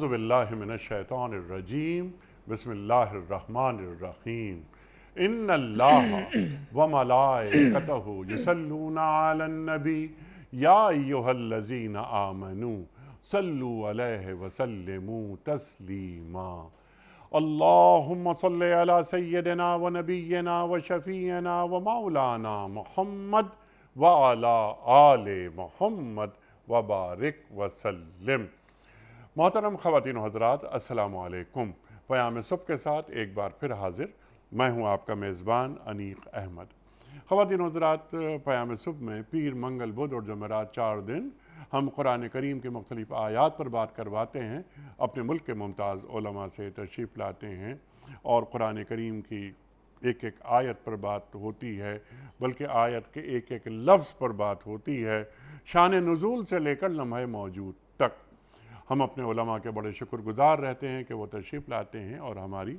आउज़बिल्लिमिनशैतरजीम बसमीम इन वमलाबी याजीन आमनू सल्लु अलैहि वसल्लमु तस्लीमा अल्लाहुम्म सल्लि अला सय्यदना व नबीना व शफीना व मौलाना मोहम्मद व अला आले मोहम्मद व बारिक वसल्लम मोहतरम ख़वान हजरात असलकुम प्याम सब के साथ एक बार फिर हाजिर मैं हूँ आपका मेज़बान अनीक अहमद ख़वान हजरात प्याम सुब में पीर मंगल बुध और जमेरात चार दिन हम कुरान करीम के मुख्तलिफ़ आयात पर बात करवाते हैं अपने मुल्क के मुमताज़ से तशरीफ़ लाते हैं और कुरान करीम की एक एक आयत पर बात होती है बल्कि आयत के एक एक लफ्ज़ पर बात होती है शान नज़ुल से लेकर लम्हे मौजूद तक हम अपने उलमा के बड़े शुक्रगुजार रहते हैं कि वो तशरीफ़ लाते हैं और हमारी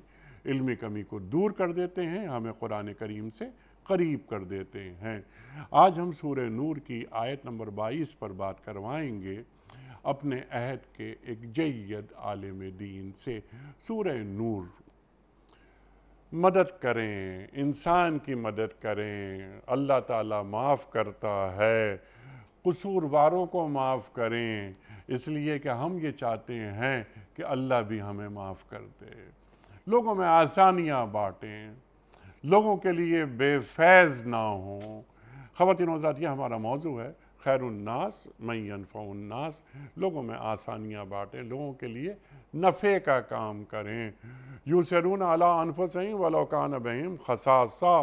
इल्मी कमी को दूर कर देते हैं हमें कुरान करीम से करीब कर देते हैं आज हम सूर्य नूर की आयत नंबर 22 पर बात करवाएंगे अपने अहद के एक जैद आलम दीन से सूर्य नूर मदद करें इंसान की मदद करें अल्लाह ताला माफ़ करता है कसूरवारों को माफ़ करें इसलिए कि हम ये चाहते हैं कि अल्लाह भी हमें माफ़ कर दे लोगों में आसानियाँ बाँटें लोगों के लिए बेफैज़ ना हों खातिन हजरात ये हमारा मौजू है खैरनास मैनफ़ास लोगों में आसानियाँ बाँटें लोगों के लिए नफ़े का काम करें यू सरून अला अनफसहीं वलोकान बहम खसासा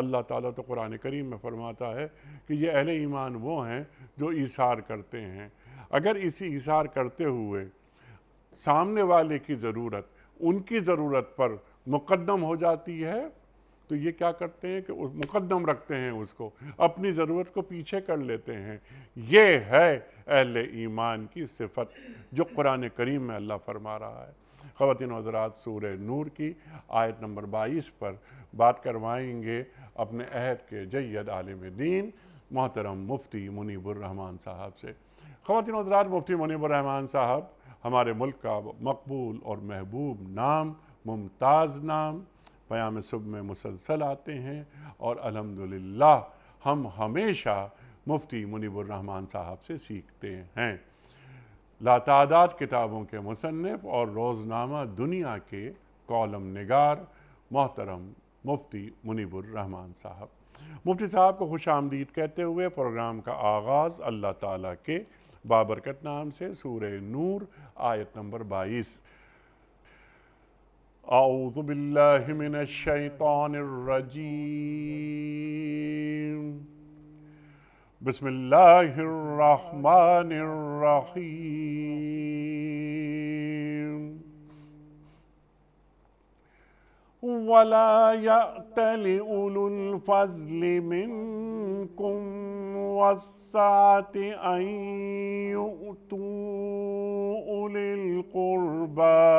अल्लाह ताला तो कुरान करीम में फरमाता है कि ये अहले ईमान वो हैं जो इशार करते हैं अगर इसी इशार करते हुए सामने वाले की ज़रूरत उनकी ज़रूरत पर मुकदम हो जाती है तो ये क्या करते हैं कि मुकदम रखते हैं उसको अपनी ज़रूरत को पीछे कर लेते हैं ये है अहल ईमान की सिफत जो कुरान करीम में अल्लाह फरमा रहा है ख़वान हजरात सूर नूर की आयत नंबर बाईस पर बात करवाएंगे अपने अहद के जैद आलम दीन मोहतरम मुफ्ती मुनीबुररहमान साहब से खातिन हजरात मुफ्ती मुनिबरहमान साहब हमारे मुल्क का मकबूल और महबूब नाम मुमताज़ नाम प्याम सुबह में मुसलसल आते हैं और अलहमदिल्ला हम हमेशा मुफ्ती मुनिबरहमान साहब से सीखते हैं लातादाद किताबों के मुसनफ़ और रोज़नामा दुनिया के कॉलम नगार मोहतरम मुफ्ती मुनिबरहमान साहब मुफ्ती साहब को खुश आमदीद कहते हुए प्रोग्राम का आगाज़ अल्लाह ताला के बाबरकत नाम से सूर नूर आयत नंबर बाईस आउज़बिल्लिमिनशैतानिर्रजीम बिस्मिल्लाहिर्रहमानिर्रहीम वला यअतल उलुल फज़्ल मिनकुम والسعة أن يؤتوا أولي القربى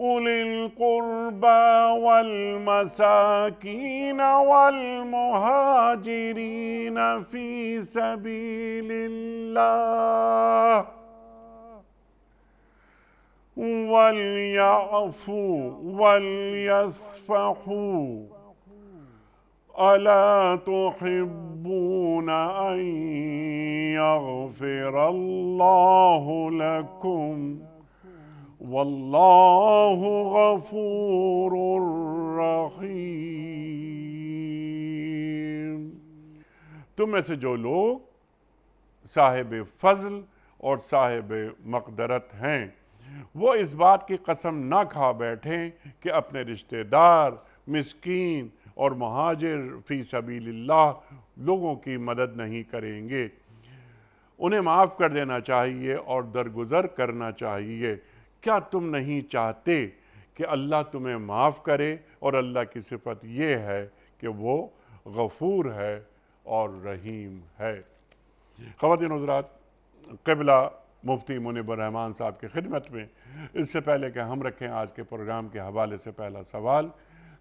أولي القربى والمساكين والمهاجرين في سبيل الله وليعفوا وليصفحوا ألا تحبون أن يغفر الله لكم والله غفور रहीम तुम में से जो लोग साहिब फजल और साहिब मकदरत हैं वो इस बात की कसम ना खा बैठें कि अपने रिश्तेदार मिसकीन और महाजिर फ़ी सबी लोगों की मदद नहीं करेंगे उन्हें माफ़ कर देना चाहिए और दरगुजर करना चाहिए क्या तुम नहीं चाहते कि अल्लाह तुम्हें माफ़ करे और अल्लाह की सिफत ये है कि वो गफूर है और रहीम है ख़वान हजरात कबला मुफ्ती मुनबर रहमान साहब की खिदमत में इससे पहले कि हम रखें आज के प्रोग्राम के हवाले से पहला सवाल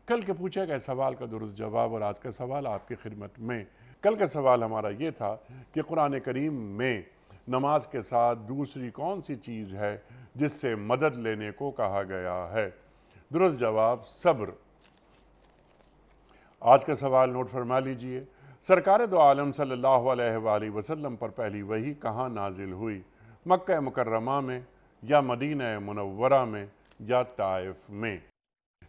कल के पूछे गए सवाल का दुरुस्त जवाब और आज का सवाल आपकी खिदमत में कल का सवाल हमारा ये था कि कुरान करीम में नमाज के साथ दूसरी कौन सी चीज़ है जिससे मदद लेने को कहा गया है दुरुस्त जवाब सब्र आज का सवाल नोट फरमा लीजिए सरकार दो आलम सल्लल्लाहु अलैहि वसल्लम पर पहली वही कहाँ नाजिल हुई मक्का मुकर्रमा में या मदीना मुनव्वरा में या ताइफ में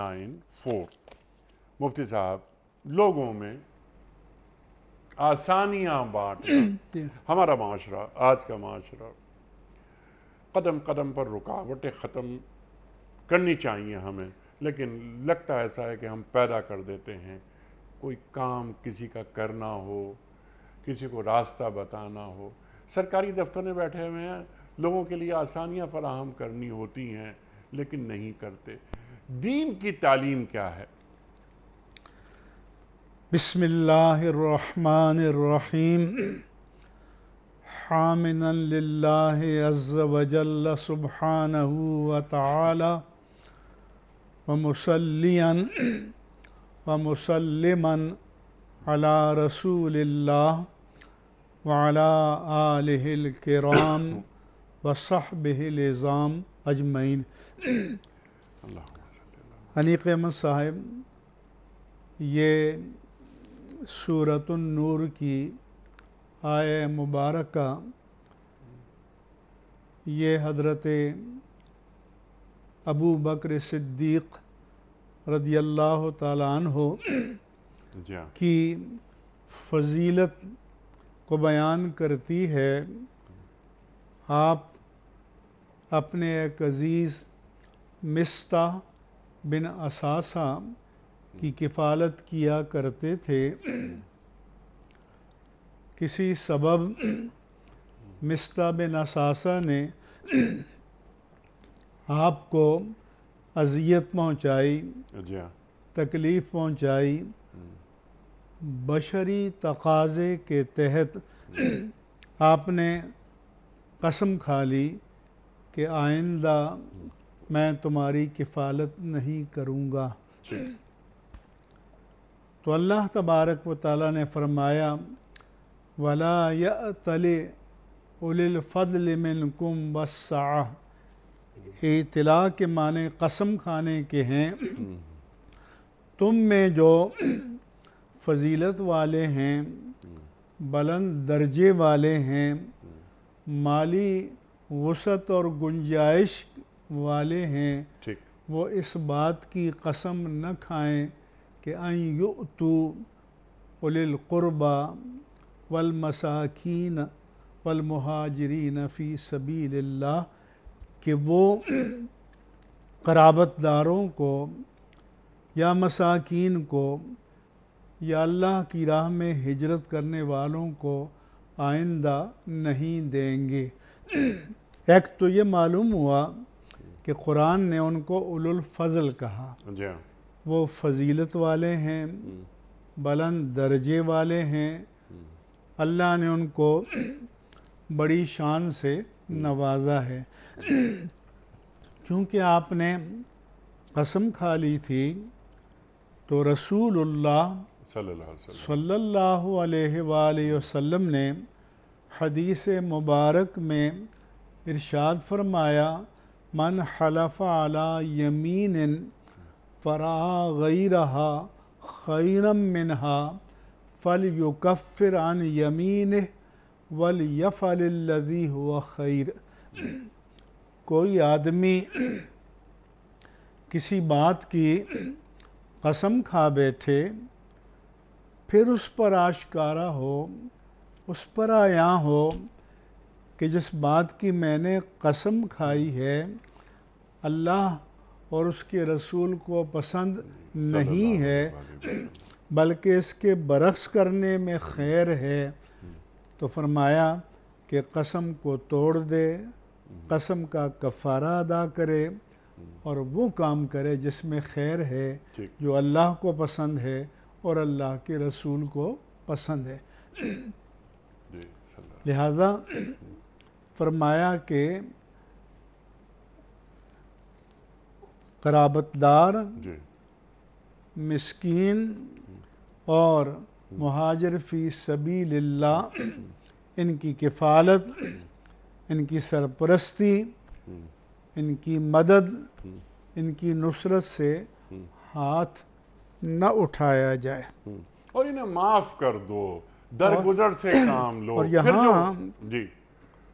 नाइन फोर मुफ्ती साहब लोगों में आसानियाँ बांट हमारा माशरा आज का माशरा कदम कदम पर रुकावटें ख़त्म करनी चाहिए हमें लेकिन लगता ऐसा है कि हम पैदा कर देते हैं कोई काम किसी का करना हो किसी को रास्ता बताना हो सरकारी दफ्तर में बैठे हुए हैं लोगों के लिए आसानियाँ फराहम करनी होती हैं लेकिन नहीं करते दीन की तालीम क्या है बसमीम हामिन अज़्ज़ल सुबहान वाली व मुसलिया व मुसलमन अला रसूल वाला आलिल कराम व साहब अजमैन अनीक अहमद साहब ये नूर की आय मुबारक का ये हजरत अबू बकर सिद्दीक़ रदी अल्लाह तहो हाँ। की फजीलत को बयान करती है आप अपने एक अज़ीज़ मिस्ता बिन असासा की किफ़ालत किया करते थे किसी सबब मिस्ता बिन असासा ने आपको अजियत पहुंचाई हाँ। तकलीफ़ पहुंचाई बशरी तकाजे के तहत आपने कसम खा ली कि आइंदा मैं तुम्हारी किफ़ालत नहीं करूँगा तो अल्लाह तबारक व ताली ने फरमाया वला या तले उलफ़ल बसा वसा इतला के माने कसम खाने के हैं तुम में जो फजीलत वाले हैं बुलंद दर्जे वाले हैं माली वसत और गुंजाइश वाले हैं ठीक वो इस बात की कसम न खाएं कि आई यू तू उलबा वलमसाकिन वलमहाजरीन फ़ी सबील कि वो कराबतदारों को या मसाकीन को या अल्लाह की राह में हिजरत करने वालों को आइंदा नहीं देंगे एक तो ये मालूम हुआ कि कुरान ने उनको उलुल फजल कहा हाँ। वो फजीलत वाले हैं हम्म। बुलंद दर्जे वाले हैं हम्म। अल्लाह ने उनको बड़ी शान से हम्म। नवाजा है क्योंकि आपने कसम खा ली थी तो रसूलुल्लाह सल्लल्लाहु अलैहि वसल्लम ने हदीस मुबारक में इरशाद फरमाया मन हलफ अला यमीन फ़रा गई रहा खैरम मिनहा फ़ल युकफ़िर अन यमीन वल यफ़लजी हुआ खैर कोई आदमी किसी बात की कसम खा बैठे फिर उस पर आशकारा हो उस पर आया हो कि जिस बात की मैंने कसम खाई है अल्लाह और उसके रसूल को पसंद नहीं है बल्कि इसके बरक्स करने में खैर है तो फरमाया कि कसम को तोड़ दे कसम का कफ़ारा अदा करे और वो काम करे जिसमें खैर है जो अल्लाह को पसंद है और अल्लाह के रसूल को पसंद है लिहाजा फरमाया कि कराबतदार मिसकीन और महाजर फ़ी सभी इनकी किफ़ालत इनकी सरपरस्ती इनकी मदद इनकी नुसरत से हाथ न उठाया जाए और इन्हें माफ़ कर दो दरगुजर से काम लो और यहाँ जी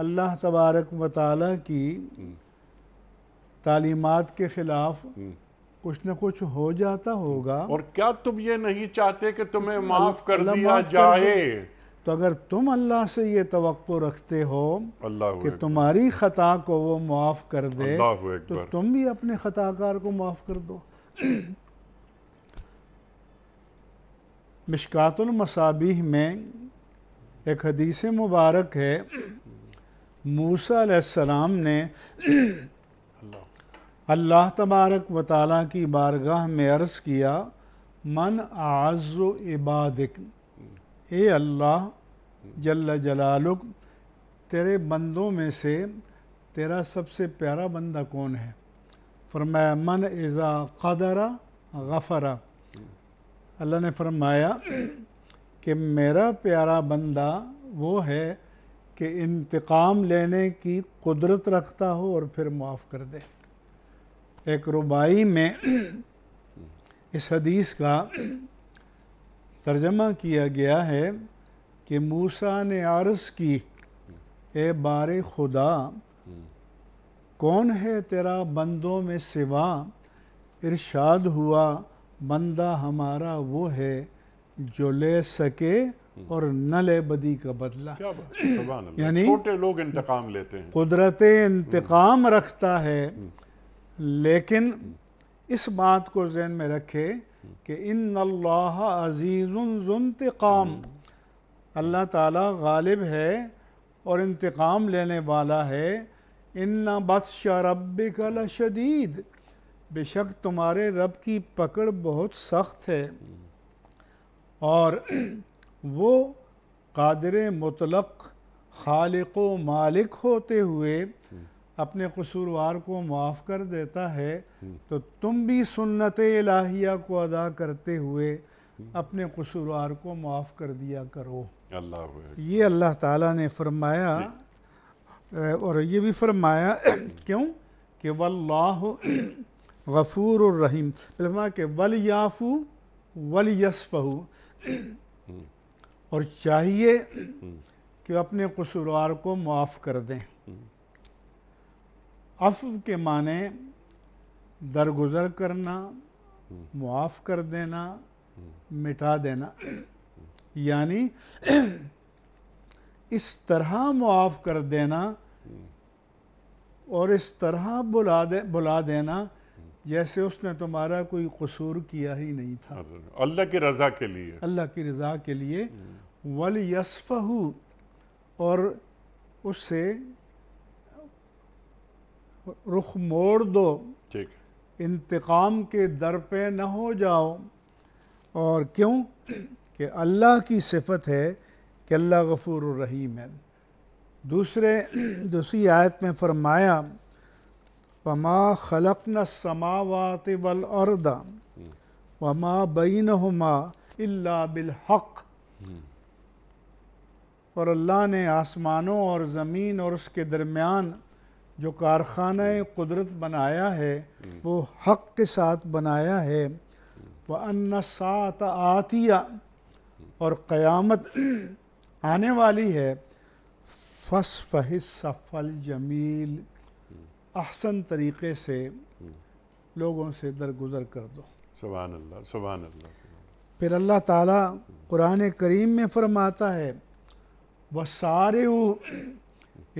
अल्लाह तबारक व की तालीमत के ख़िलाफ़ हम्म। कुछ ना कुछ हो जाता होगा और क्या तुम ये नहीं चाहते कि तुम्हें माफ़ कर दिया जाए तो अगर तुम अल्लाह से ये तो रखते हो कि तुम्हारी ख़ता को वो माफ़ कर दे तो तुम भी अपने ख़ताकार को माफ़ कर दो मिशकातुल मसाबीह में एक हदीस मुबारक है मूसा ने अल्लाह तबारक व ताली की बारगाह में अर्ज़ किया मन आज़ इबादिक ए अल्लाह जल जलालुक तेरे बंदों में से तेरा सबसे प्यारा बंदा कौन है फरमाया मन इज़ा कदरा गफ़रा अल्लाह ने फरमाया कि मेरा प्यारा बंदा वो है कि इंतकाम लेने की कुदरत रखता हो और फिर माफ़ कर दे एक रुबाई में इस हदीस का तर्जमा किया गया है कि मूसा ने आरस की ए बार खुदा कौन है तेरा बंदों में सिवा इरशाद हुआ बंदा हमारा वो है जो ले सके हम्म। और न ले बदी का बदला यानी छोटे लोग इंतकाम लेते हैं कुदरत इंतकाम हम्म। रखता है हम्म। लेकिन इस बात को जहन में रखे कि इन अल्लाह अजीज़ुलतकाम अल्लाह ताला गालिब है और इंतकाम लेने वाला है इन्ना बदशा रब का शदीद बेशक तुम्हारे रब की पकड़ बहुत सख्त है और वो कादर मतलक खालिक व मालिक होते हुए अपने कसूरवार को माफ़ कर देता है तो तुम भी सुन्नत इलाहिया को अदा करते हुए अपने कसूरवार को माफ़ कर दिया करो अल्लाह ये अल्लाह ताला ने फरमाया और ये भी फरमाया क्यों कि वल्लाह गफूर रहीम मतलब फरमा के वल याफ़ू वल यसफ़ू हम्म। और चाहिए हम्म। कि अपने कसूरवार को माफ़ कर दें हम्म। अफ़ के माने दरगुजर करना मुआफ़ हम्म। कर देना मिटा देना यानी इस तरह मुआफ़ कर देना और इस तरह बुला दे बुला देना जैसे उसने तुम्हारा कोई कसूर किया ही नहीं था अल्लाह की रज़ा के लिए अल्लाह की रज़ा के लिए वल यसफ़हू और उससे रुख मोड़ दो इंतकाम के दर पर न हो जाओ और क्यों कि अल्लाह की सिफत है कि अल्लाह गफूर रहीम है दूसरे दूसरी आयत में फरमाया वमा खलक न वल वलदा हम्म। वमा बीन हमा बिलहक़ हम्म। और अल्लाह ने आसमानों और ज़मीन और उसके दरमियान जो कारखाना कुदरत बनाया है वो हक के साथ बनाया है वह अन सात आतिया और क़यामत आने वाली है फस सफ़ल जमील अहसन तरीके से लोगों से दरगुजर कर दो सुबह सुबह फिर अल्लाह ताला कुरान करीम में फरमाता है व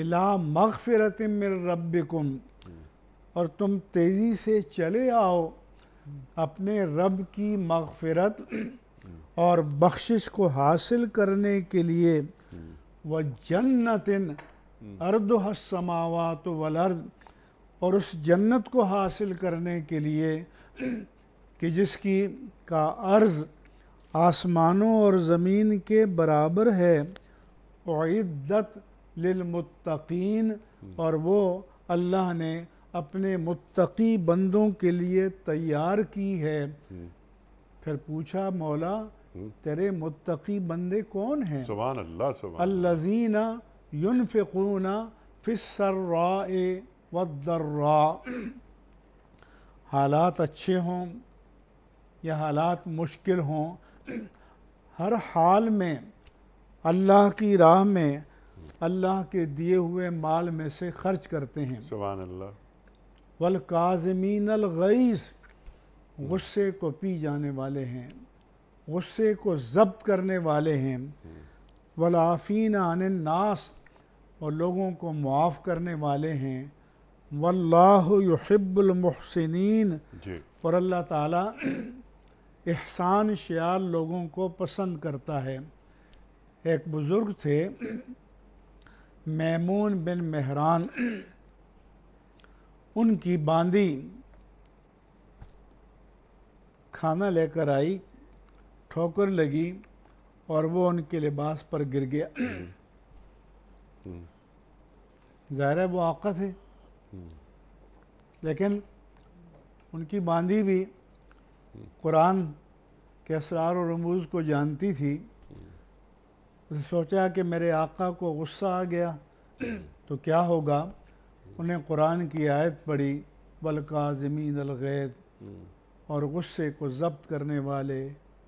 इला मगफ़रत मेरे रब और तुम तेज़ी से चले आओ अपने रब की मगफ़रत और बख्शिश को हासिल करने के लिए व जन्नतिन अर्द हसमावत वलर्द और उस जन्नत को हासिल करने के लिए कि जिसकी का अर्ज़ आसमानों और ज़मीन के बराबर है उद्दत लिलमुत्तकीन हम्म। और वो अल्लाह ने अपने मुत्तकी बंदों के लिए तैयार की है हम्म। फिर पूछा मौला हम्म। तेरे मुत्तकी बंदे कौन हैं अल्लाजीना अल्लाह अल्लजीना युनफिकूना फिसर्रा वदर्रा हालात अच्छे हों या हालात मुश्किल हों हर हाल में अल्लाह की राह में अल्लाह के दिए हुए माल में से खर्च करते हैं वल काजमीन अलगैस गुस्से को पी जाने वाले हैं गुस्से को जब्त करने वाले हैं वलाफ़ीन अन नास और लोगों को मुआफ़ करने वाले हैं वल्लाहब्बुलमहसिन और अल्लाह ताला एहसान शार लोगों को पसंद करता है एक बुज़ुर्ग थे मैमून बिन मेहरान उनकी बांदी खाना लेकर आई ठोकर लगी और वो उनके लिबास पर गिर गया ज़ाहिर है वो आका थे लेकिन उनकी बांदी भी कुरान के असरार और रमूज़ को जानती थी फिर तो सोचा कि मेरे आका को गुस्सा आ गया तो क्या होगा उन्हें कुरान की आयत पढ़ी ज़मीन अलगैद हम्म। और गुस्से को जब्त करने वाले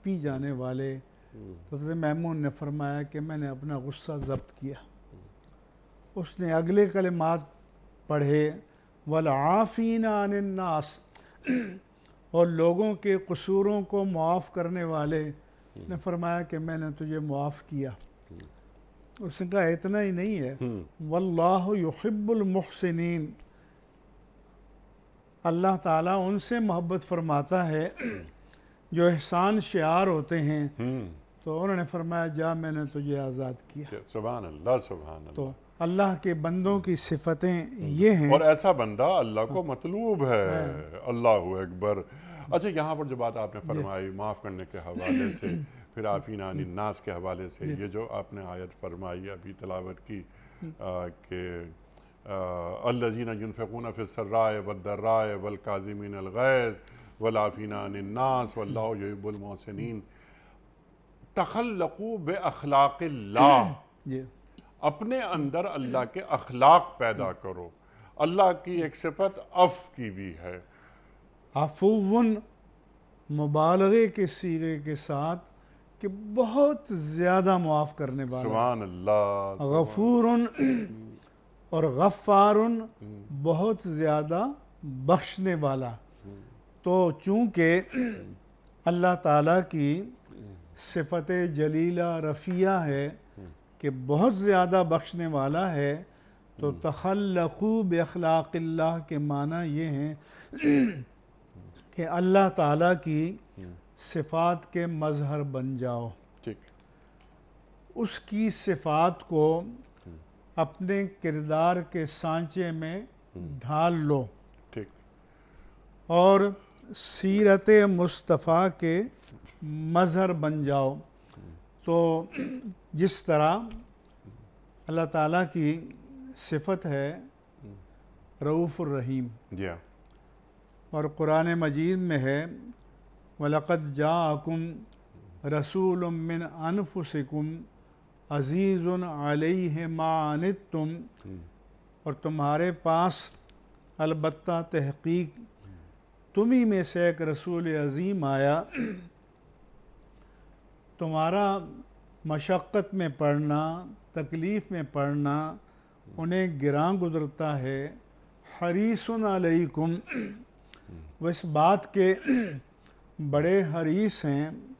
पी जाने वाले हम्म। तो, तो महमून ने फरमाया कि मैंने अपना गुस्सा जब्त किया हम्म। उसने अगले कलमात पढ़े वल आफ़ीन नास और लोगों के कसूरों को मुआफ़ करने वाले ने फरमाया कि मैंने तुझे मुआफ़ किया उसने कहा इतना ही नहीं है हम्म। वल्लाह युहिब्बुल मुहसिनीन अल्लाह ताला उनसे मोहब्बत फरमाता है जो एहसान शार होते हैं हम्म। तो उन्होंने फरमाया जा मैंने तुझे आज़ाद किया तो सुबहान अल्लाह सुबहान तो अल्लाह के बंदों की सिफतें ये हैं और ऐसा बंदा अल्लाह को हाँ। मतलूब है। हाँ। अल्लाह अकबर अच्छा यहाँ पर जो बात आपने फरमाई माफ़ करने के हवाले से फिर नानी नास के हवाले से ये जो आपने आयत फरमाई अभी तलावत की कि अल्लाजीना युनफ़ून फ़िसर्राय वदर्राय वलकाजमिन अलगैज़ वलाफीना नास वल्लाबुलमोसनिन तखलकू बे अखलाक अपने अंदर अल्लाह के अखलाक पैदा करो अल्लाह की एक सिफत अफ की भी है अफुवन मुबालगे के सीरे के साथ कि बहुत ज़्यादा मुआफ़ करने वाला गफूर और गफ्फार बहुत ज़्यादा बख्शने वाला तो चूँकि अल्लाह ताला की सिफत जलीला रफ़िया है कि बहुत ज़्यादा बख्शने वाला है तो तखलकू बखलाक़ल्ला के माना ये हैं कि अल्लाह ताला की सिफात के मजहर बन जाओ ठीक उसकी सिफात को अपने किरदार के सांचे में हम्म। ढाल लो ठीक और सीरत मुस्तफ़ा के मज़हर बन जाओ तो जिस तरह अल्लाह ताला की सिफत है हम्म। रऊफ़ुर रहीम और कुरान मजीद में है वलक़द जाकुम रसूल मिन अनफुसिकुम अज़ीज़ुन अलैहि मानित तुम और तुम्हारे पास अलबत् तहकीक तुम ही में से एक रसूल अज़ीम आया तुम्हारा मशक्क़त में पढ़ना तकलीफ़ में पढ़ना उन्हें ग्रां गुजरता है हरीसन अलैकुम वो इस बात के बड़े हरीस हैं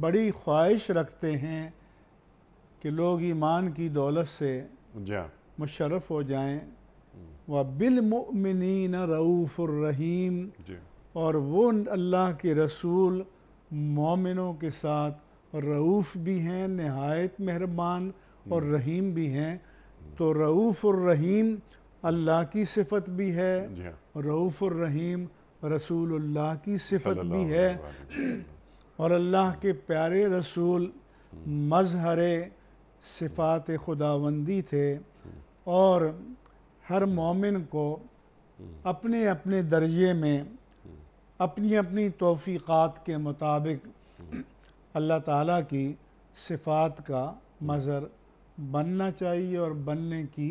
बड़ी ख्वाहिश रखते हैं कि लोग ईमान की दौलत से हाँ। मुशरफ हो जाएं हम्म। व बिलमिन रऊफ़ुररहीम और वो अल्लाह के रसूल मोमिनों के साथ रऊफ़ भी हैं नहायत मेहरबान हम्म। और रहीम भी हैं हम्म। तो रऊफ़ुररहीम अल्लाह की सिफत भी है हाँ। रऊफ़ुररहीम रसूल की सिफत भी है और अल्लाह के प्यारे रसूल मजहर सिफात खुदावंदी थे और हर मोमिन को अपने अपने दर्जे में अपनी अपनी तोफ़ीक़ात के मुताबिक अल्लाह ताला की सिफात का मज़र बनना चाहिए और बनने की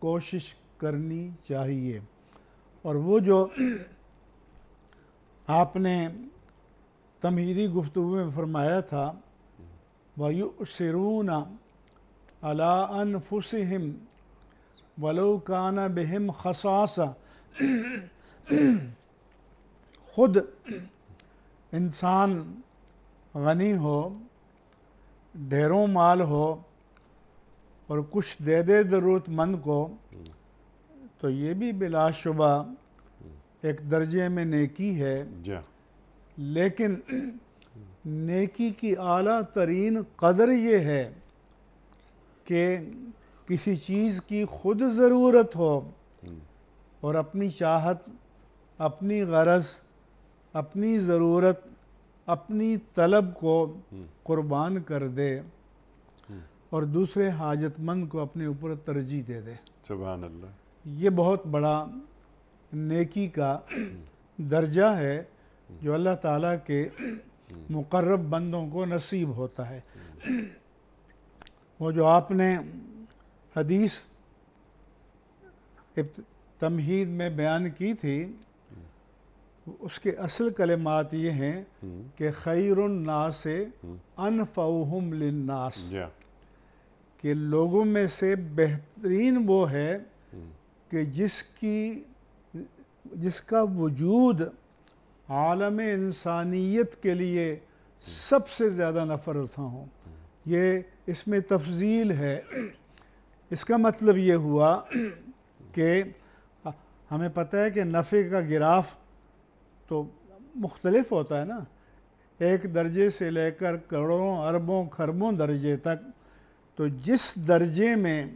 कोशिश करनी चाहिए और वो जो आपने तमीरी गुफ्तु में फरमाया था शरूना अला वलो काना बहम खसासा ख़ुद इंसान गनी हो ढेरों माल हो और कुछ दे दे ज़रूरतमंद को तो ये भी बिलाशुबा एक दर्जे में नेकी है लेकिन नेकी की आला तरीन कदर ये है कि किसी चीज़ की खुद ज़रूरत हो और अपनी चाहत अपनी गरज अपनी ज़रूरत अपनी तलब को कुर्बान कर दे और दूसरे हाजतमंद को अपने ऊपर तरजीह दे दे अल्लाह ये बहुत बड़ा नेकी का दर्जा है जो अल्लाह ताला के मुकर्रब बंदों को नसीब होता है वो जो आपने हदीस तमहीद में बयान की थी उसके असल कलेमात ये हैं कि खैरनास अनफ़ाहम लन्नास कि लोगों में से बेहतरीन वो है कि जिसकी जिसका वजूद आलम इंसानियत के लिए सबसे ज़्यादा नफर था हूँ ये इसमें तफजील है इसका मतलब ये हुआ कि हमें पता है कि नफ़े का गिराफ तो मुख्तलफ होता है ना एक दर्जे से लेकर करोड़ों अरबों खरबों दर्जे तक तो जिस दर्जे में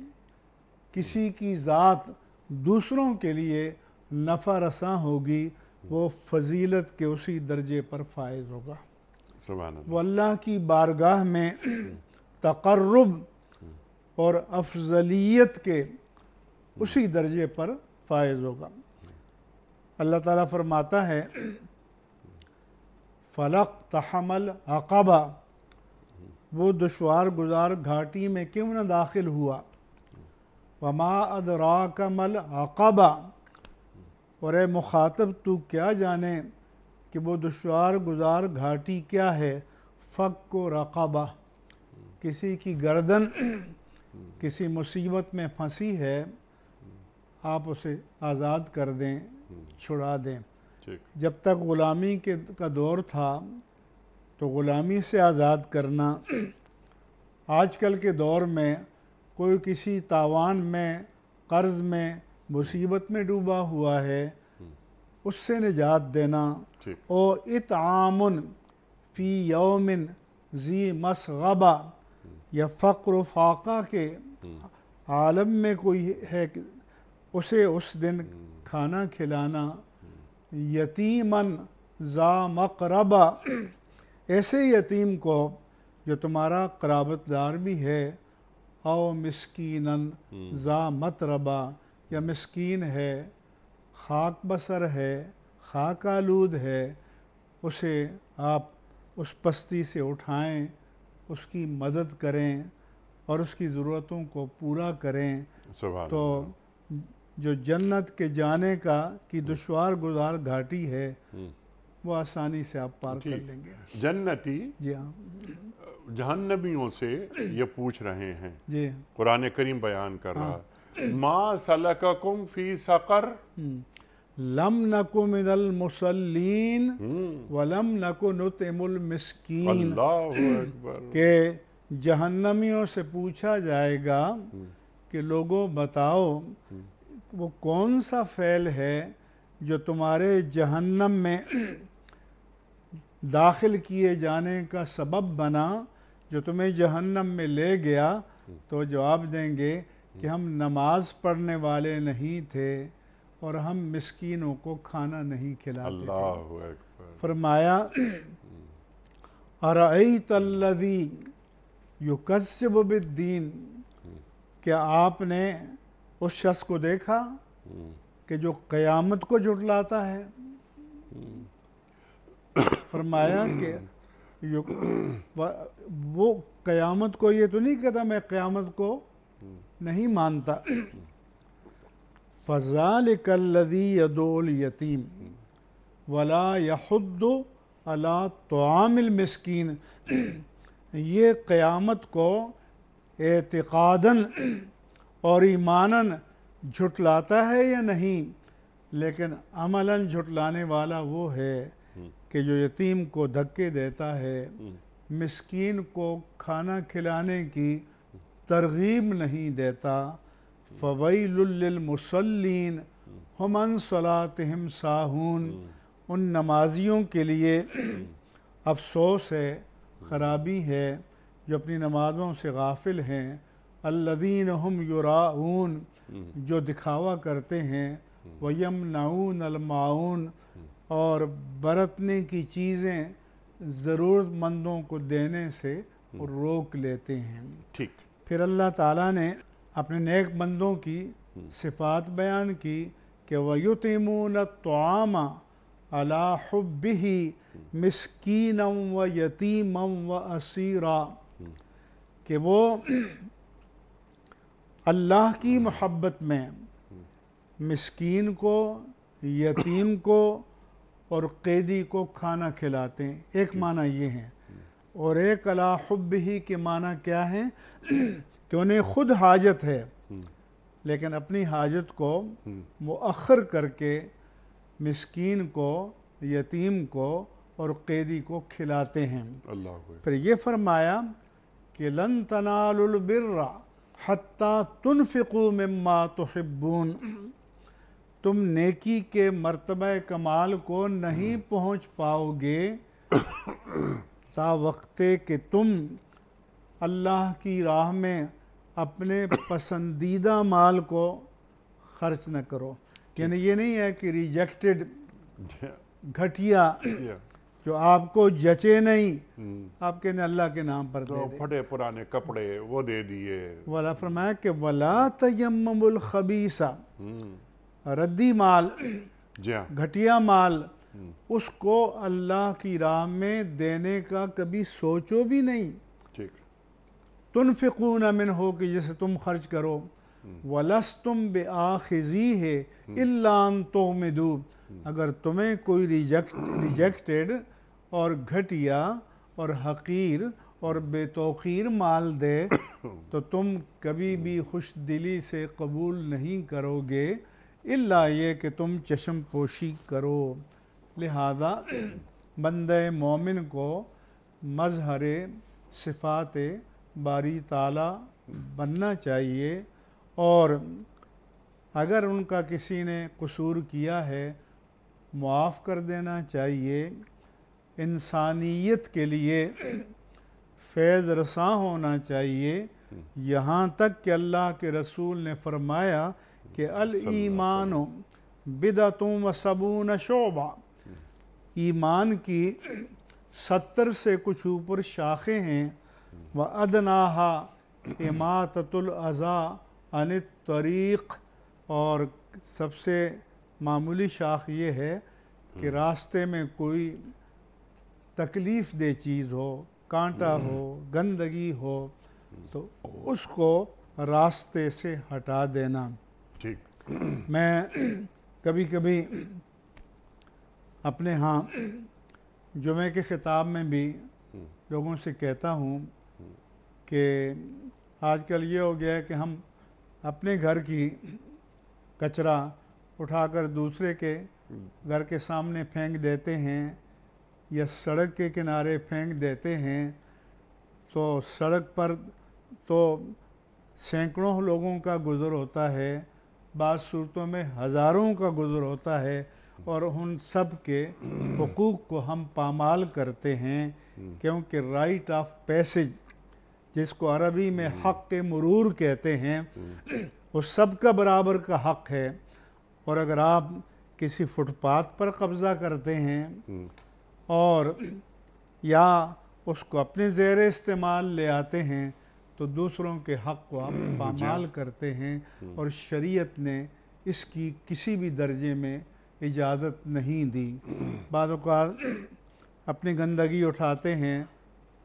किसी की ज़ात दूसरों के लिए नफ़ा रसा होगी वो फजीलत के उसी दर्जे पर फायज होगा वो अल्लाह की बारगाह में तकर्रब और अफजलियत के उसी दर्जे पर फायज होगा अल्लाह ताला फरमाता है फलक तहमल अकबा वो दुशवार गुजार घाटी में क्यों ना दाखिल हुआ वमा अदरा कमल अकबा और ए मुखातब तू क्या जाने कि वो दुशार गुजार घाटी क्या है फ़क को रकाबा किसी की गर्दन किसी मुसीबत में फंसी है आप उसे आज़ाद कर दें छुड़ा दें जब तक ग़ुलामी के का दौर था तो ग़ुलामी से आज़ाद करना आजकल के दौर में कोई किसी तावान में कर्ज़ में मुसीबत में डूबा हुआ है उससे निजात देना ओ इत आम फ़ी योमिन जी मसबा या फ़क्र फाका के आलम में कोई है उसे उस दिन खाना खिलाना यतीमन जा मकरबा ऐसे यतीम को जो तुम्हारा कराबतदार भी है आओ मिसकीनन जा मतरबा या मस्किन है खाक बसर है खाक आलूद है उसे आप उस पस्ती से उठाएं उसकी मदद करें और उसकी ज़रूरतों को पूरा करें तो जो जन्नत के जाने का की हम्म। दुशवार गुजार घाटी है हम्म। वो आसानी से आप पार कर लेंगे जन्नती जी हाँ जहन्नबियों से ये पूछ रहे हैं जी कुरान करीम बयान कर हाँ। रहा सलककुम फी सकर हम्म। लम नकु मिनल मुसल्लीन हम्म। वलम नकु नुतमुल मिस्कीन के जहन्नमियों से पूछा जाएगा हम्म। कि लोगों बताओ वो कौन सा फैल है जो तुम्हारे जहन्नम में दाखिल किए जाने का सबब बना जो तुम्हें जहन्नम में ले गया तो जवाब देंगे कि हम नमाज पढ़ने वाले नहीं थे और हम मिसकीनों को खाना नहीं खिलाते थे फरमाया अरई क्या आपने उस शख्स को देखा कि जो क़यामत को जुटलाता है फरमाया कि वो क़यामत को ये तो नहीं कहता मैं क़यामत को नहीं मानता फ़जाल कल्लदी यदोल यतीम वला यहद अला तोमिल मस्किन ये क़यामत को एतकादन और ईमानन झुटलाता है या नहीं लेकिन अमलन झुटलाने वाला वो है कि जो यतीम को धक्के देता है हम्म। मिस्कीन को खाना खिलाने की तरगीब नहीं देता फ़वैलमसलिन हमन हम साहून उन नमाजियों के लिए अफसोस है खराबी है जो अपनी नमाज़ों से गाफिल हैं अल्लादीन हम युराऊन जो दिखावा करते हैं वयम नाउन अलमाउन और बरतने की चीज़ें ज़रूरतमंदों को देने से रोक लेते हैं ठीक फिर अल्लाह ताला ने अपने नेक बंदों की हम्म। सिफात बयान की कि वयुतमून तोमा अलाहबी हम्म। मिसकीन व यतीम व असीरा हम्म। कि वो अल्लाह की मोहब्बत में मिसकीन को यतीम को और कैदी को खाना खिलाते हैं एक माना ये है और एक अला हब ही के माना क्या है कि उन्हें खुद हाजत है हम्म। लेकिन अपनी हाजत को मखर हम्म। करके मस्किन को यतीम को और कैदी को खिलाते हैं फिर ये फरमाया कि लन तनालबिर्रा हती तुनफ़िकू मम्मा तोहब्बून तुम नेकी के मरतब कमाल को नहीं हम्म। पहुँच पाओगे सा वक्त कि तुम अल्लाह की राह में अपने पसंदीदा माल को खर्च न करो यानी ये नहीं है कि रिजेक्टेड घटिया जो आपको जचे नहीं hmm. आपके ने अल्लाह के नाम पर तो दे फटे पुराने कपड़े वो दे दिए वाला फरमाया कि वला तयमल खबीसा hmm. रद्दी माल घटिया माल उसको अल्लाह की राह में देने का कभी सोचो भी नहीं ठीक तुनफिकून अमिन हो कि जैसे तुम खर्च करो वलस तुम बे आखिजी है इलाम तो में अगर तुम्हें कोई रिजेक्ट रिजेक्टेड और घटिया और हकीर और बेतोखीर माल दे तो तुम कभी भी खुश दिली से कबूल नहीं करोगे इला ये कि तुम चश्म पोशी करो लिहाजा बंद मोमिन को मजहर सिफात बारी ताला बनना चाहिए और अगर उनका किसी ने कसूर किया है मुआफ़ कर देना चाहिए इंसानियत के लिए फैज़ रसा होना चाहिए यहाँ तक कि अल्लाह के रसूल ने फरमाया कि अल ईमान बिदतुम व सबून शोबा ईमान की सत्तर से कुछ ऊपर शाखें हैं व अदनाहा इमातुलज़ा अन तरीक़ और सबसे मामूली शाख ये है कि हम्म। रास्ते में कोई तकलीफ़ दे चीज़ हो कांटा हम्म। हो गंदगी हो हम्म। तो उसको रास्ते से हटा देना ठीक मैं कभी कभी अपने यहाँ जुमे के ख़िताब में भी हम्म। लोगों से कहता हूँ हम्म। कि आजकल ये हो गया है कि हम अपने घर की कचरा उठाकर दूसरे के हम्म। घर के सामने फेंक देते हैं या सड़क के किनारे फेंक देते हैं तो सड़क पर तो सैकड़ों लोगों का गुज़र होता है बाद सूरतों में हज़ारों का गुज़र होता है और उन सब के हकूक़ को हम पामाल करते हैं क्योंकि राइट ऑफ पैसेज जिसको अरबी में हक के मरूर कहते हैं वो सबका बराबर का हक है और अगर आप किसी फुटपाथ पर कब्ज़ा करते हैं और या उसको अपने जेर इस्तेमाल ले आते हैं तो दूसरों के हक़ को आप हम्म, पामाल करते हैं और शरीयत ने इसकी किसी भी दर्जे में इजाज़त नहीं दी बाद अपनी गंदगी उठाते हैं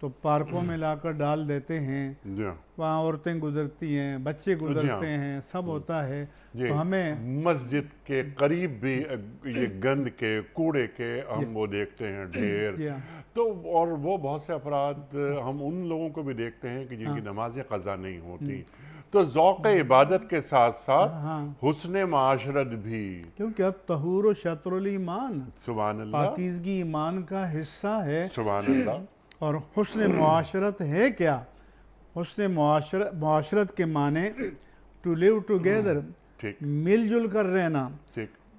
तो पार्कों में लाकर डाल देते हैं हाँ। वहाँ औरतें गुजरती हैं बच्चे हाँ। गुजरते हैं सब होता है तो हमें मस्जिद के करीब भी ये गंद के कूड़े के हम वो देखते हैं ढेर हाँ। तो और वो बहुत से अपराध हम उन लोगों को भी देखते हैं कि जिनकी हाँ। नमाजें कज़ा नहीं होती हम्म। तो ज़ौक़ हाँ। इबादत के साथ साथ हाँ, हाँ। हुसन माशरत भी क्योंकि अब तहूर शतरमान सुबह पाकिजगी ईमान का हिस्सा है सुबह और हुसन माशरत है क्या हुसन माशरत के माने टू लिव टूगेदर मिलजुल कर रहना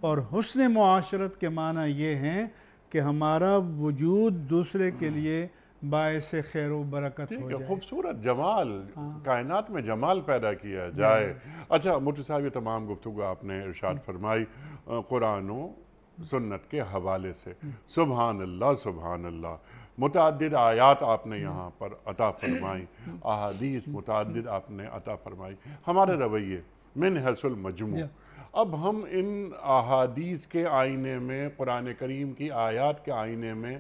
और हुसन माशरत के माना ये हैं कि हमारा वजूद दूसरे के लिए बायस खैर बरकत खूबसूरत जमाल हाँ। कायनात में जमाल पैदा किया जाए हाँ। अच्छा मुठ साहब ये तमाम गुफ्तु आपने इर्शाद हाँ। फरमाई कुरान सुन्नत के हवाले से हाँ। सुबहान अल्लाह सुबहान अल्लाह मुतद आयात आपने यहाँ पर अता फरमाई अहादीस मुतद आपने अता फरमाई हमारे रवैये मिन हसल मजमू अब हम इन अहादीस के आईने में कुरान करीम की आयात के आईने में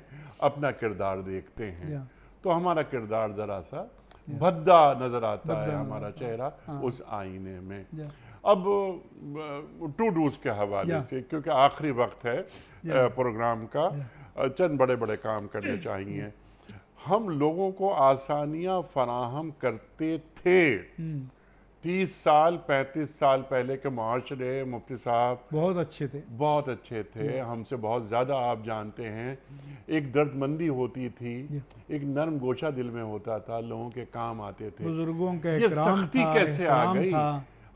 अपना किरदार देखते हैं तो हमारा किरदार ज़रा सा भद्दा नज़र आता है हमारा चेहरा हाँ। उस आईने में अब टू डूज के हवाले से क्योंकि आखिरी वक्त है प्रोग्राम का चंद बड़े बड़े काम करने चाहिए हम लोगों को आसानियाँ फराहम करते थे हम्म। तीस साल पैंतीस साल पहले के माशरे मुफ्ती साहब बहुत अच्छे थे बहुत अच्छे थे हमसे बहुत ज़्यादा आप जानते हैं एक दर्दमंदी होती थी एक नर्म गोशा दिल में होता था लोगों के काम आते थे बुजुर्गों के ये सख्ती कैसे आ गई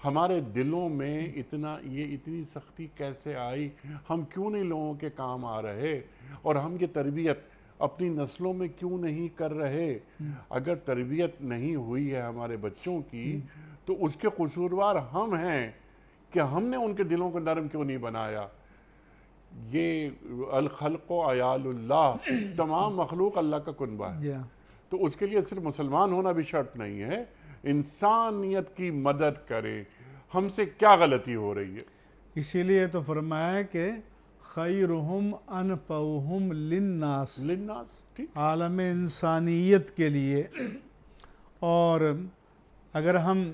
हमारे दिलों में इतना ये इतनी सख्ती कैसे आई हम क्यों नहीं लोगों के काम आ रहे और हम ये तरबियत अपनी नस्लों में क्यों नहीं कर रहे हम्म। अगर तरबियत नहीं हुई है हमारे बच्चों की हम्म। तो उसके कसूरवार हम हैं कि हमने उनके दिलों को नरम क्यों नहीं बनाया ये अलखलक अयाल्ला तमाम मखलूक अल्लाह का कुनबा है हाँ। तो उसके लिए सिर्फ मुसलमान होना भी शर्त नहीं है इंसानियत की मदद करें हमसे क्या गलती हो रही है इसीलिए तो फरमाया कि खैरहम अनफहम लिन्नास लिन्नास आलम इंसानियत के लिए और अगर हम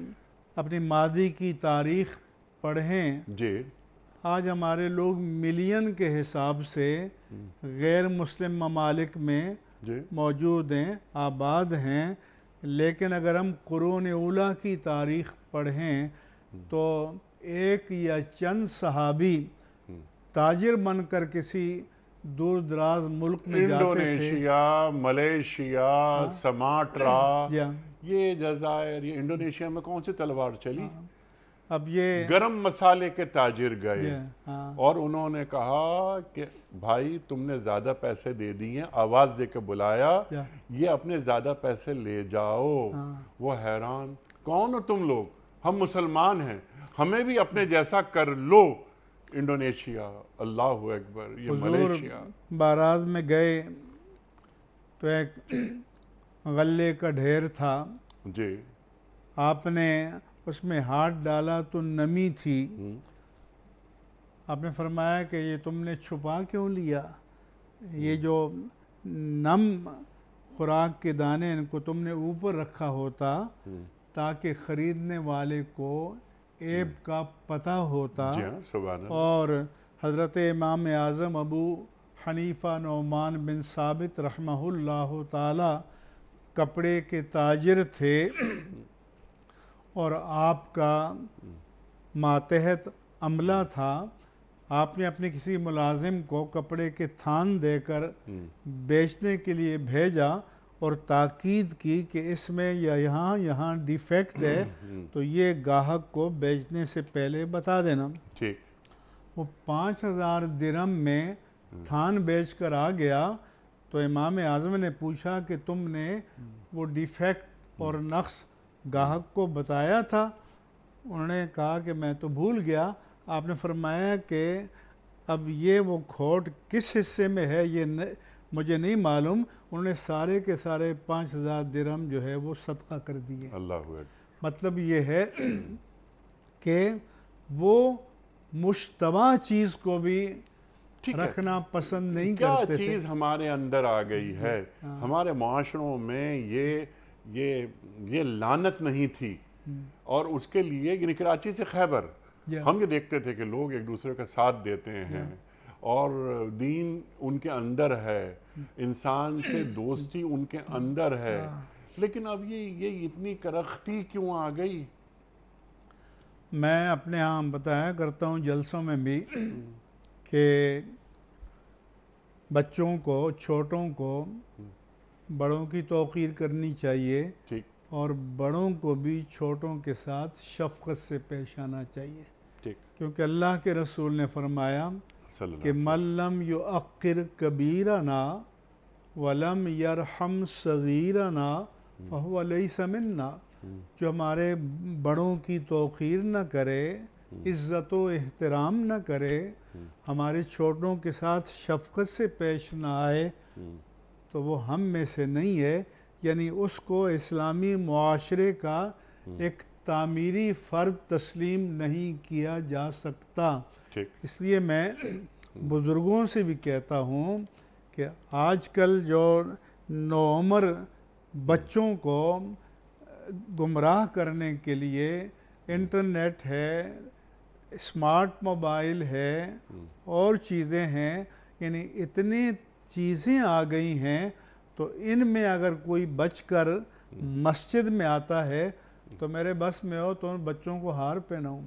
अपनी मादी की तारीख पढ़ें जी आज हमारे लोग मिलियन के हिसाब से गैर मुस्लिम ममालिक में मौजूद हैं आबाद हैं लेकिन अगर हम कुरून उला की तारीख पढ़ें तो एक या चंद सहाबी हम्म। ताजिर बनकर किसी दूर दराज मुल्क में जाते थे मलेशिया हाँ। समाट्रा ये जजायर ये इंडोनेशिया में कौन सी तलवार चली हाँ। अब ये गरम मसाले के ताजिर गए हाँ। और उन्होंने कहा कि भाई तुमने ज़्यादा पैसे दे दिए आवाज़ दे के बुलाया ये अपने ज़्यादा पैसे ले जाओ हाँ। वो हैरान कौन हो तुम लोग हम मुसलमान हैं हमें भी अपने जैसा कर लो इंडोनेशिया अल्लाह अकबर ये मलेशिया बाराज में गए तो एक गले का ढेर था जी आपने उसमें हाथ डाला तो नमी थी हम्म। आपने फरमाया कि ये तुमने छुपा क्यों लिया हम्म। ये जो नम खुराक के दाने इनको तुमने ऊपर रखा होता हम्म। ताकि ख़रीदने वाले को एब का पता होता हाँ, और हज़रत इमाम आज़म अबू हनीफ़ा नौमान बिन साबित रहमल्ला ताला कपड़े के ताजिर थे और आपका मातहत अमला था आपने अपने किसी मुलाजिम को कपड़े के थान देकर बेचने के लिए भेजा और ताकीद की कि इसमें या यहाँ यहाँ डिफेक्ट है तो ये गाहक को बेचने से पहले बता देना ठीक वो पाँच हज़ार दिरम में थान बेच कर आ गया तो इमाम आज़म ने पूछा कि तुमने वो डिफेक्ट और हम्म। नक्स गाहक को बताया था उन्होंने कहा कि मैं तो भूल गया आपने फरमाया कि अब ये वो खोट किस हिस्से में है ये न, मुझे नहीं मालूम उन्होंने सारे के सारे पाँच हज़ार दरम जो है वो सदका कर दिए अल्लाह मतलब ये है कि वो मुशतबा चीज़ को भी रखना पसंद नहीं क्या करते चीज़ हमारे अंदर आ गई है हाँ। हमारे माशरों में ये ये ये लानत नहीं थी हम्म। और उसके लिए कराची से खैबर हम ये देखते थे कि लोग एक दूसरे का साथ देते हैं और दीन उनके अंदर है हम्म। इंसान से दोस्ती उनके हम्म। अंदर है हाँ। लेकिन अब ये ये इतनी करख्ती क्यों आ गई मैं अपने आम बताया करता हूँ जलसों में भी कि बच्चों को छोटों को बड़ों की तोकीर करनी चाहिए और बड़ों को भी छोटों के साथ शफकत से पेश आना चाहिए क्योंकि अल्लाह के रसूल ने फरमाया कि मल्लम यो अक्र कबीरा ना वलम यरहम सगीरा ना समिन ना हम्म। जो हमारे बड़ों की तोखीर न करे हम्म। इज़्ज़त एहतराम न करे हमारे छोटों के साथ शफकत से पेश ना आए तो वो हम में से नहीं है यानी उसको इस्लामी माशरे का एक तामीरी फ़र्द तस्लीम नहीं किया जा सकता इसलिए मैं बुज़ुर्गों से भी कहता हूँ कि आजकल जो नौमर बच्चों को गुमराह करने के लिए इंटरनेट है स्मार्ट मोबाइल है और चीज़ें हैं यानी इतनी चीज़ें आ गई हैं तो इन में अगर कोई बच कर मस्जिद में आता है तो मेरे बस में हो तो उन बच्चों को हार पहनाऊँ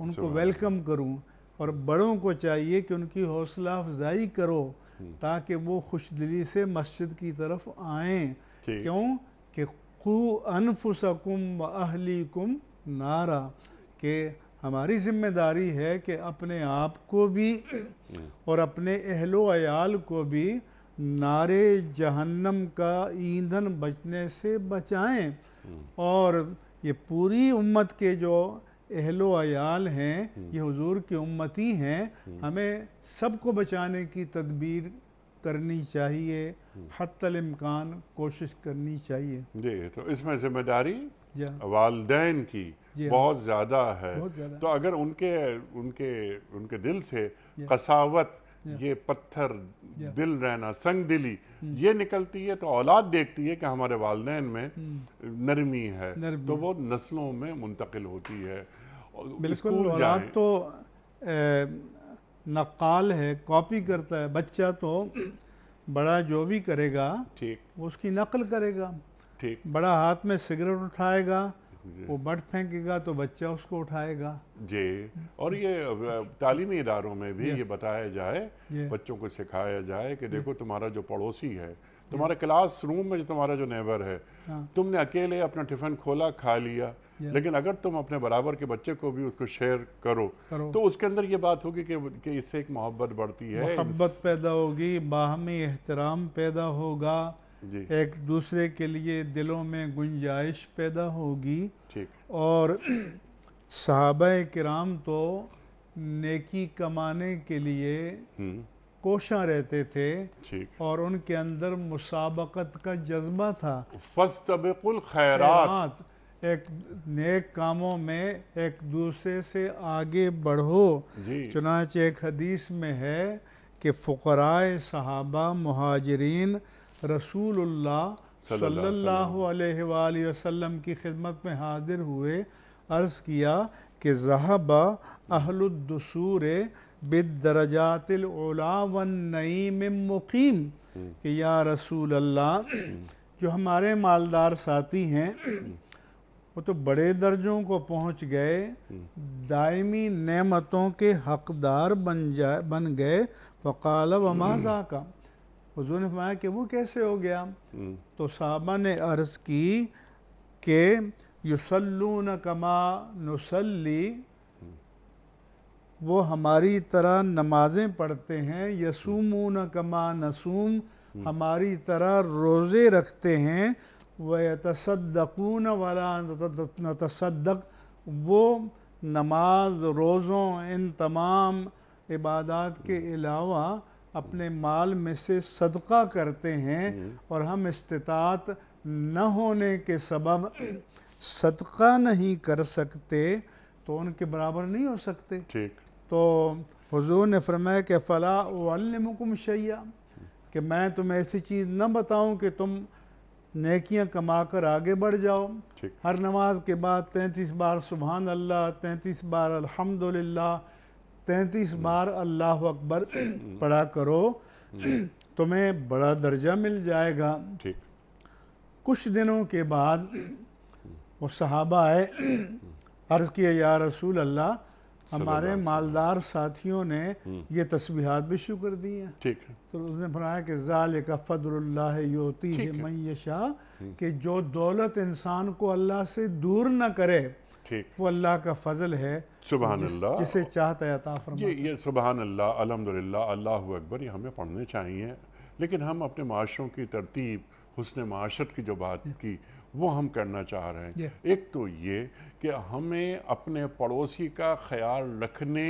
उनको वेलकम करूँ और बड़ों को चाहिए कि उनकी हौसला अफजाई करो हम्म। ताकि वो खुश दिली से मस्जिद की तरफ आए क्यों कि खू अनफुसकुम व अहली कुम नारा के हमारी जिम्मेदारी है कि अपने आप को भी और अपने अहलो अयाल को भी नारे जहन्नम का ईंधन बचने से बचाएं और ये पूरी उम्मत के जो अहलो अयाल हैं ये हुजूर की उम्मती हैं हमें सबको बचाने की तदबीर करनी चाहिए हतल इम्कान कोशिश करनी चाहिए जी तो इसमें जिम्मेदारी हाँ। वालदेन की हाँ। बहुत ज़्यादा है बहुत ज्यादा। तो अगर उनके उनके उनके दिल से कसावत हाँ। ये पत्थर दिल रहना संग दिली हम्म। ये निकलती है तो औलाद देखती है कि हमारे वालदेन में हम्म। नरमी है नर्मी। तो वो नस्लों में मुंतकिल होती है बिल्कुल औलाद तो नक़ाल है कॉपी करता है बच्चा तो बड़ा जो भी करेगा ठीक उसकी नकल करेगा ठीक बड़ा हाथ में सिगरेट उठाएगा वो मट फेंकेगा तो बच्चा उसको उठाएगा जी और ये तालीमी इदारों में भी ये बताया जाए बच्चों को सिखाया जाए कि देखो तुम्हारा जो पड़ोसी है तुम्हारे क्लास रूम में जो तुम्हारा जो नेबर है हाँ। तुमने अकेले अपना टिफिन खोला खा लिया लेकिन अगर तुम अपने बराबर के बच्चे को भी उसको शेयर करो, करो। तो उसके अंदर ये बात होगी कि, कि इससे एक मोहब्बत बढ़ती है मोहब्बत पैदा होगी बाहमी एहतराम पैदा होगा एक दूसरे के लिए दिलों में गुंजाइश पैदा होगी और सहाब कराम तो नेकी कमाने के लिए हम्म। कोशा रहते थे और उनके अंदर मुसाबकत का जज्बा था फस्तबिकुल खैरात एक नेक कामों में एक दूसरे से आगे बढ़ो चुनाच एक हदीस में है कि फकराए सहाबा महाजरीन रसूल सल्ला अलैहि की खिदमत में हाजिर हुए अर्ज़ किया कि जहाबा अहलुद्दसूर बिदरजातिल ओला वन नईम मुकीम कि या रसूल अल्लाह जो हमारे मालदार साथी हैं वो तो बड़े दर्जों को पहुंच गए दायमी नेमतों के हकदार बन जाए बन गए वकाल वमाजा का हजूर ने फरमाया कि वो कैसे हो गया हम्म। तो साहबा ने अर्ज़ की कि युसलून कमा नसली वो हमारी तरह नमाज़ें पढ़ते हैं यसूमून कमा नसूम हम्म। हमारी तरह रोज़े रखते हैं व तसदकून वाला तसदक वो नमाज रोज़ों इन तमाम इबादत के अलावा अपने माल में से सदका करते हैं हम्म। और हम इस्तात न होने के सबब सदका नहीं कर सकते तो उनके बराबर नहीं हो सकते ठीक तो हुजूर ने फरमाया कि फ़ला शैया कि मैं तुम्हें ऐसी चीज़ न बताऊं कि तुम नेकियां कमा कर आगे बढ़ जाओ हर नमाज के बाद तैंतीस बार सुबहान अल्लाह तैंतीस बार अल्हम्दुलिल्लाह तैंतीस बार अल्लाह अकबर पढ़ा करो तुम्हें बड़ा दर्जा मिल जाएगा ठीक कुछ दिनों के बाद वो सहाबा आए अर्ज़ किया या रसूल अल्लाह हमारे मालदार साथियों ने हम्म। ये तस्बीहात भी शुरू कर दी हैं ठीक है तो उसने फरमाया कि ज़ाल का फ़दरुल्लाह योती है मैं ये शाह हम्म। कि जो दौलत इंसान को अल्लाह से दूर ना करे ठीक वो अल्लाह का फजल है सुबह जिस, जिसे चाहता है ये ये सुबह अल्लाह अलहमदिल्ला अल्लाह अकबर ये हमें पढ़ने चाहिए लेकिन हम अपने माशरों की तरतीब हसन माशरत की जो बात की वो हम करना चाह रहे हैं एक तो ये कि हमें अपने पड़ोसी का ख्याल रखने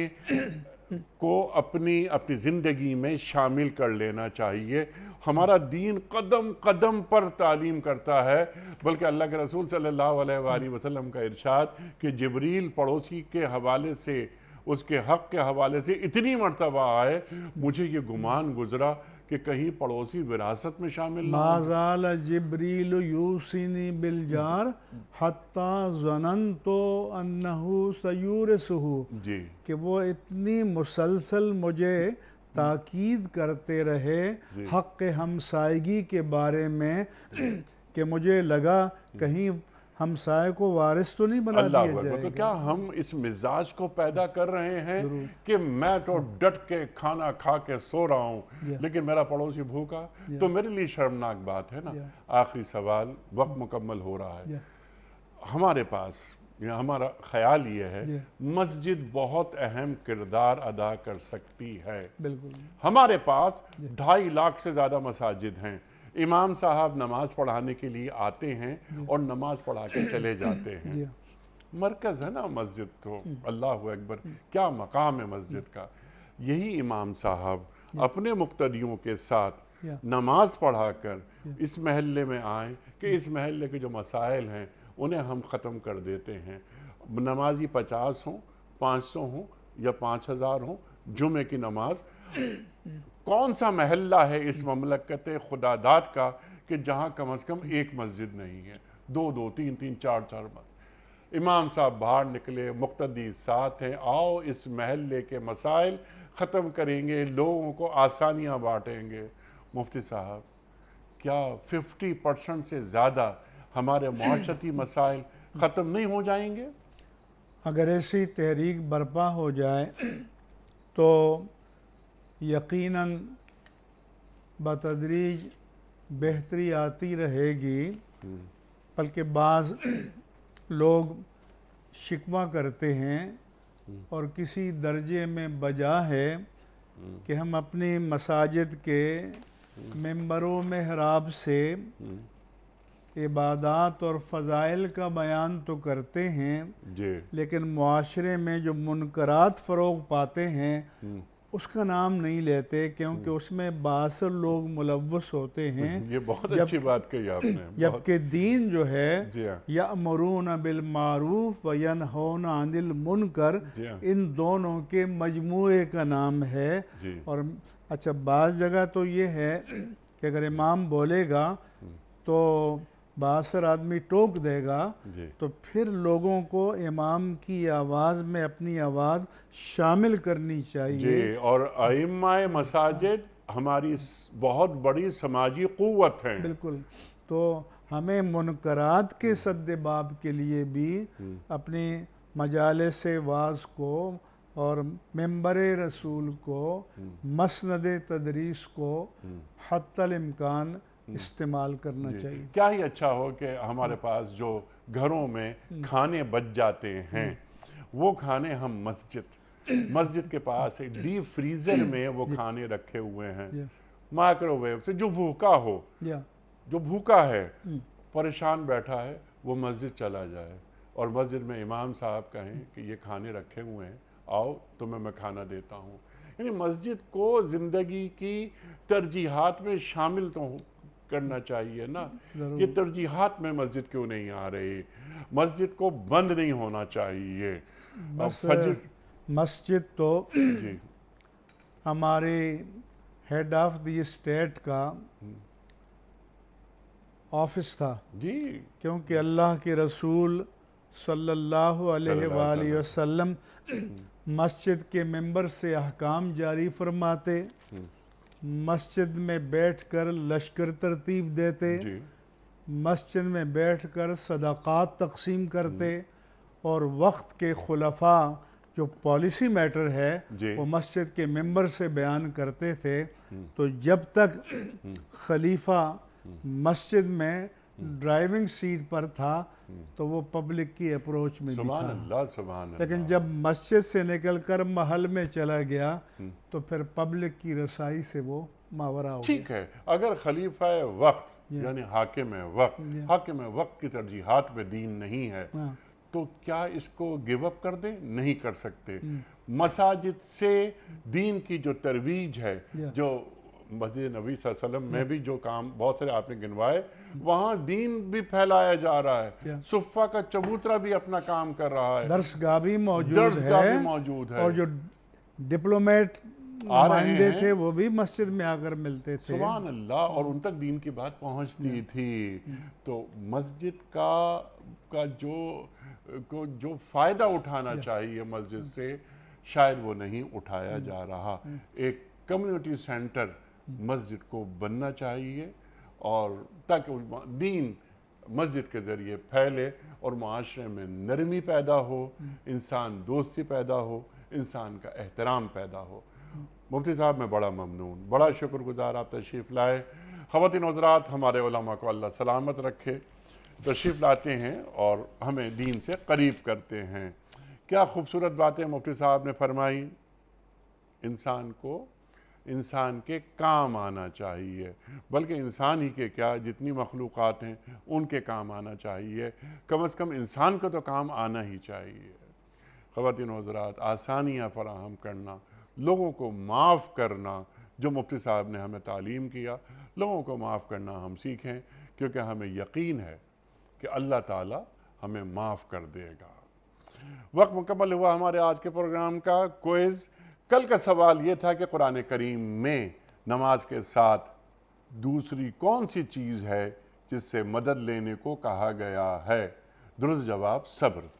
को अपनी अपनी ज़िंदगी में शामिल कर लेना चाहिए हमारा दीन कदम कदम पर तालीम करता है बल्कि अल्लाह के रसूल सल्लल्लाहु अलैहि वसल्लम का इरशाद कि जबरील पड़ोसी के हवाले से उसके हक के हवाले से इतनी मरतबा आए मुझे ये गुमान गुजरा कि कहीं पड़ोसी विरासत में शामिल माजाल जिब्रील यूसिनी बिलजार हत्ता जनन तो अन्नहु सयूर सहू जी कि वो इतनी मुसलसल मुझे ताकीद करते रहे हक़ हमसायगी के बारे में कि मुझे लगा कहीं हमसाय को वारिस तो नहीं बना दिया जाएगा तो क्या हम इस मिजाज को पैदा कर रहे हैं कि मैं तो हम्म। डट के खाना खा के सो रहा हूं लेकिन मेरा पड़ोसी भूखा तो मेरे लिए शर्मनाक बात है ना आखिरी सवाल वक्त मुकम्मल हो रहा है हमारे पास या हमारा ख्याल ये है मस्जिद बहुत अहम किरदार अदा कर सकती है बिल्कुल हमारे पास ढाई लाख से ज़्यादा मसाजिद हैं इमाम साहब नमाज पढ़ाने के लिए आते हैं और नमाज पढ़ा के चले जाते हैं मरकज़ है ना मस्जिद तो hmm. अल्लाह अकबर hmm. क्या मकाम है मस्जिद hmm. का यही इमाम साहब अपने मुख्तियों के साथ नमाज पढ़ाकर इस महल्ले में आए कि इस महल्ले के जो मसाइल हैं उन्हें हम ख़त्म कर देते हैं नमाजी पचास हों पाँच सौ हों या पाँच हज़ार हों जुमे की नमाज कौन सा महल्ला है इस ममलकत खुदादात का कि जहाँ कम अज़ कम एक मस्जिद नहीं है दो दो तीन तीन चार चार मस्जिद इमाम साहब बाहर निकले मुख्तदी साथ हैं आओ इस महल्ले के मसाइल ख़त्म करेंगे लोगों को आसानियाँ बाँटेंगे मुफ्ती साहब क्या फिफ्टी परसेंट से ज़्यादा हमारे माशती मसाइल ख़त्म नहीं हो जाएंगे अगर ऐसी तहरीक बर्पा हो जाए तो यकीनन बतदरीज बेहतरी आती रहेगी बल्कि बाज़ लोग शिकवा करते हैं और किसी दर्जे में बजा है कि हम अपनी मसाजिद के मेंबरों महराब से इबादत और फ़ज़ाइल का बयान तो करते हैं जी लेकिन माशरे में जो मुनकरात फ़रोग पाते हैं हम्म। उसका नाम नहीं लेते क्योंकि हम्म। उसमें बासर लोग मुलवस होते हैं ये बहुत अच्छी बात कही आपने जबकि दीन जो है हाँ। या मरून बिल मारूफ व यन होना अनिल मुनकर हाँ। इन दोनों के मजमू का नाम है और अच्छा बाज़ जगह तो ये है कि अगर इमाम बोलेगा हम्म। तो बासर आदमी टोक देगा तो फिर लोगों को इमाम की आवाज़ में अपनी आवाज़ शामिल करनी चाहिए जी, और अम्मा मसाजिद हमारी बहुत बड़ी समाजी क़वत है बिल्कुल तो हमें मुनकरात के हम्म। सद्देबाब के लिए भी हम्म। अपनी मजाले से वाज को और मेम्बर रसूल को हम्म। मसनद तदरीस को हतल इम्कान हम्म। इस्तेमाल करना चाहिए क्या ही अच्छा हो कि हमारे हम्म। पास जो घरों में हम्म। खाने बच जाते हैं वो खाने हम मस्जिद मस्जिद के पास एक डीप फ्रीजर में वो खाने रखे हुए हैं माइक्रोवेव से जो भूखा हो जो भूखा है hmm. परेशान बैठा है वो मस्जिद चला जाए और मस्जिद में इमाम साहब कहें hmm. कि ये खाने रखे हुए हैं आओ तुम्हें मैं खाना देता हूँ यानी मस्जिद को ज़िंदगी की तरजीहत में शामिल तो हूँ करना चाहिए ना ये तरजीहत में मस्जिद क्यों नहीं आ रही मस्जिद को बंद नहीं होना चाहिए मस्जिद तो जी हमारे हेड ऑफ द स्टेट का ऑफिस हम्म। था जी क्योंकि अल्लाह के रसूल सल्लल्लाहु अलैहि वसल्लम हम्म। मस्जिद के मेंबर से अहकाम जारी फरमाते हम्म। मस्जिद में बैठकर लश्कर तरतीब देते मस्जिद में बैठकर सदाक़ात तकसीम करते हम्म। और वक्त के खुलफा जो पॉलिसी मैटर है वो मस्जिद के मेंबर से बयान करते थे हम्म। तो जब तक हम्म। खलीफा मस्जिद में ड्राइविंग सीट पर था तो वो पब्लिक की अप्रोच में सुभान अल्लाह सुभान लेकिन जब मस्जिद से निकलकर महल में चला गया तो फिर पब्लिक की रसाई से वो मावरा हो ठीक है अगर खलीफा वक्त यानी हाकिम वक्त हाकिम वक्त की तरजीहत पे दीन नहीं है हाँ। तो क्या इसको गिव अप कर दे नहीं कर सकते hmm. मसाजिद से दीन की जो तरवीज है जो मस्जिद नबी वसल्लम में हम्म। भी जो काम बहुत सारे आपने गिनवाए वहाँ दीन भी फैलाया जा रहा है सुफा का चबूतरा भी अपना काम कर रहा है दर्शगा भी मौजूद है, मौजूद है और जो डिप्लोमेट आ रहे हैं। थे वो भी मस्जिद में आकर मिलते थे सुबह अल्लाह और उन तक दीन की बात पहुंचती थी हम्म। तो मस्जिद का का जो को जो फ़ायदा उठाना चाहिए मस्जिद हम्म। से शायद वो नहीं उठाया जा रहा एक कम्युनिटी सेंटर मस्जिद को बनना चाहिए और ताकि दीन मस्जिद के ज़रिए फैले और माशरे में नरमी पैदा हो हम्म। इंसान दोस्ती पैदा हो इंसान का एहतराम पैदा हो मुफ्ती साहब मैं बड़ा ममनून बड़ा शुक्रगुजार आप तशरीफ़ लाए ख़वान हजरात हमारे को अल्लाह सलामत रखे तशरीफ़ लाते हैं और हमें दीन से करीब करते हैं क्या खूबसूरत बातें मुफ्ती साहब ने फरमाई इंसान को इंसान के काम आना चाहिए बल्कि इंसान ही के क्या जितनी मखलूक हैं उनके काम आना चाहिए कम अज़ कम इंसान को तो काम आना ही चाहिए ख़वान हजरात आसानियाँ फराहम करना लोगों को माफ़ करना जो मुफ्ती साहब ने हमें तालीम किया लोगों को माफ़ करना हम सीखें क्योंकि हमें यकीन है कि अल्लाह ताला हमें माफ़ कर देगा वक्त मुकम्मल हुआ हमारे आज के प्रोग्राम का कोइज़ कल का सवाल ये था कि कुरान करीम में नमाज के साथ दूसरी कौन सी चीज़ है जिससे मदद लेने को कहा गया है दुरुस्त जवाब सब्र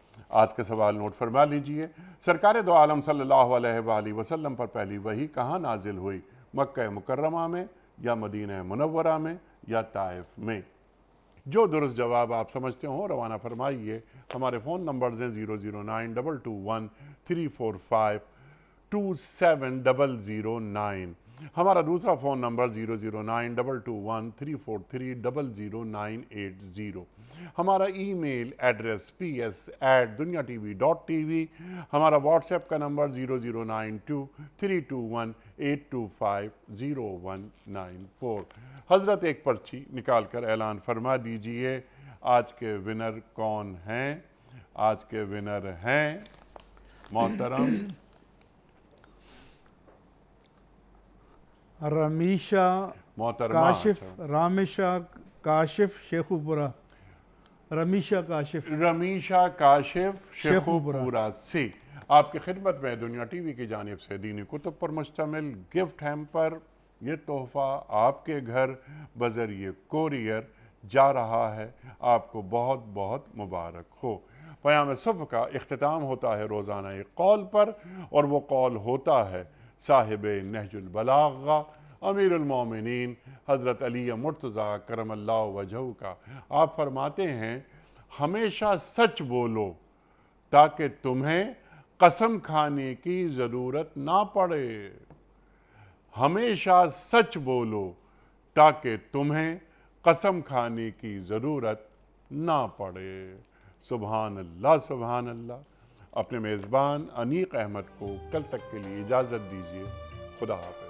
आज के सवाल नोट फरमा लीजिए सरकार दो आलम सल्लल्लाहु अलैहि वसल्लम पर पहली वही कहाँ नाजिल हुई मक् मुकर्रमा में या मदीना मुनवरा में या ताइफ में जो दुरुस्त जवाब आप समझते हो रवाना फरमाइए हमारे फ़ोन नंबर हैं zero zero nine double two one three four five two seven double zero nine हमारा दूसरा phone number zero zero nine double two one three four three double zero nine eight zero हमारा email address P S at Duniya T V dot T V हमारा WhatsApp का number zero zero nine two three two one eight two five zero one nine four हज़रत एक पर्ची निकाल कर ऐलान फरमा दीजिए आज के विनर कौन हैं आज के विनर हैं मोहतरम रमीशा काशिफ रामिशा काशिफ शेखुपुरा रमीशा काशिफ रमीशा काशिफ शेखुपुरा सी आपकी खिदमत में दुनिया टीवी की जानब से दीनी कुतुब पर मुश्तमिल गिफ्ट हैम्पर ये तोहफ़ा आपके घर बजरिए कोरियर जा रहा है आपको बहुत बहुत मुबारक हो पयाम सुबह का अख्ताम होता है रोज़ाना एक कॉल पर और वो कॉल होता है साहिब नहजुलबलागा अमीरमिन हज़रत अली मुर्तज़ा करम अल्लाह वजह का आप फरमाते हैं हमेशा सच बोलो ताकि तुम्हें कसम खाने की ज़रूरत ना पड़े हमेशा सच बोलो ताकि तुम्हें कसम खाने की ज़रूरत ना पड़े सुबहान अल्लाह सुबहान अल्लाह अपने मेज़बान अनीक अहमद को कल तक के लिए इजाज़त दीजिए खुदा हाफ